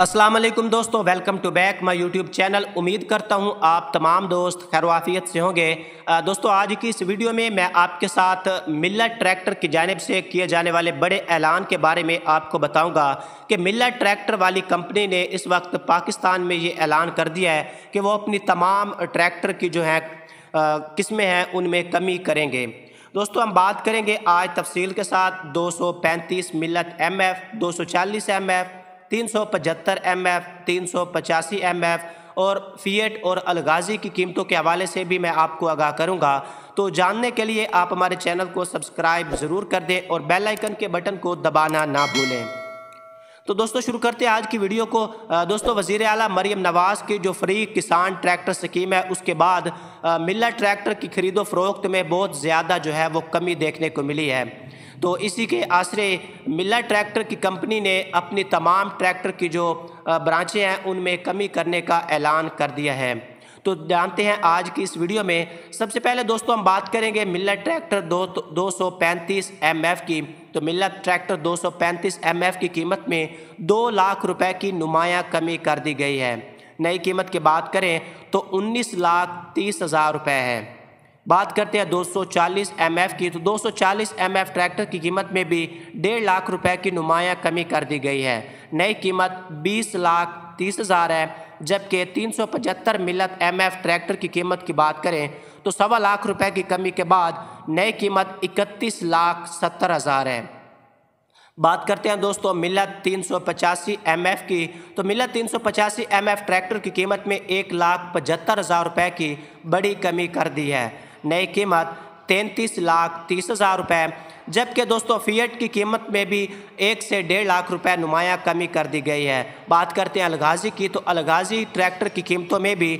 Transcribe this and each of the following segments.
अस्सलाम वालेकुम दोस्तों welcome to back my YouTube channel उम्मीद करता हूं आप तमाम दोस्त खैरवाफियत से होंगे दोस्तों आज की इस वीडियो में मैं आपके साथ मिल्ला ट्रैक्टर की जानब से किए जाने वाले बड़े ऐलान के बारे में आपको बताऊंगा कि मिल्ला ट्रैक्टर वाली कंपनी ने इस वक्त पाकिस्तान में ये ऐलान कर दिया है कि वो अपनी तमाम ट्रैक्टर की जो है किस्में हैं उनमें कमी करेंगे दोस्तों हम बात करेंगे आज तफसील के साथ 235 मिलत चालीस एम एफ़ तीन सौ पचहत्तर एम एफ तीन सौ पचासी एम एफ और फीएट और अलगाजी की कीमतों के हवाले से भी मैं आपको आगाह करूंगा तो जानने के लिए आप हमारे चैनल को सब्सक्राइब ज़रूर कर दें और बेल आइकन के बटन को दबाना ना भूलें तो दोस्तों शुरू करते हैं आज की वीडियो को दोस्तों वजीर अला मरीम नवाज़ की जो फ्री किसान ट्रैक्टर स्कीम है उसके बाद मिल्ला ट्रैक्टर की खरीदो फरोख्त में बहुत ज़्यादा जो है वो कमी देखने को मिली है तो इसी के आश्रय मिल्ला ट्रैक्टर की कंपनी ने अपनी तमाम ट्रैक्टर की जो ब्रांचें हैं उनमें कमी करने का ऐलान कर दिया है तो जानते हैं आज की इस वीडियो में सबसे पहले दोस्तों हम बात करेंगे मिल्ला ट्रैक्टर दो दो सौ पैंतीस एम एफ़ की तो मिल्ला ट्रैक्टर 235 एफ़ की कीमत में दो लाख रुपए की नुमाया कमी कर दी गई है नई कीमत की बात करें तो उन्नीस लाख तीस हज़ार रुपये है बात करते हैं 240 सौ की तो 240 सौ ट्रैक्टर की कीमत में भी डेढ़ लाख रुपए की नुमाया कमी कर दी गई है नई कीमत 20 लाख तीस हज़ार है जबकि 375 मिलत एमएफ ट्रैक्टर की कीमत की बात करें तो सवा लाख रुपए की कमी के बाद नई कीमत इकतीस लाख सत्तर हज़ार है बात करते हैं दोस्तों मिलत तीन सौ पचासी एम एफ की तो मिलत तीन सौ पचासी एम एफ ट्रैक्टर की कीमत में एक लाख पचहत्तर हज़ार रुपये की बड़ी कमी कर दी है नई कीमत तैंतीस लाख तीस हज़ार रुपये जबकि दोस्तों फीएट की कीमत में भी एक से डेढ़ लाख रुपए नुमाया कमी कर दी गई है बात करते हैं अलगाजी की तो अलगाजी ट्रैक्टर की कीमतों में भी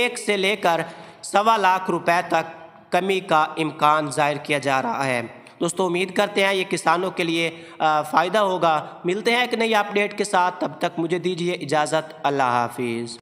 एक से लेकर सवा लाख रुपए तक कमी का इम्कान जाहिर किया जा रहा है दोस्तों उम्मीद करते हैं ये किसानों के लिए फ़ायदा होगा मिलते हैं एक नई अपडेट के साथ तब तक मुझे दीजिए इजाज़त अल्लाह हाफिज़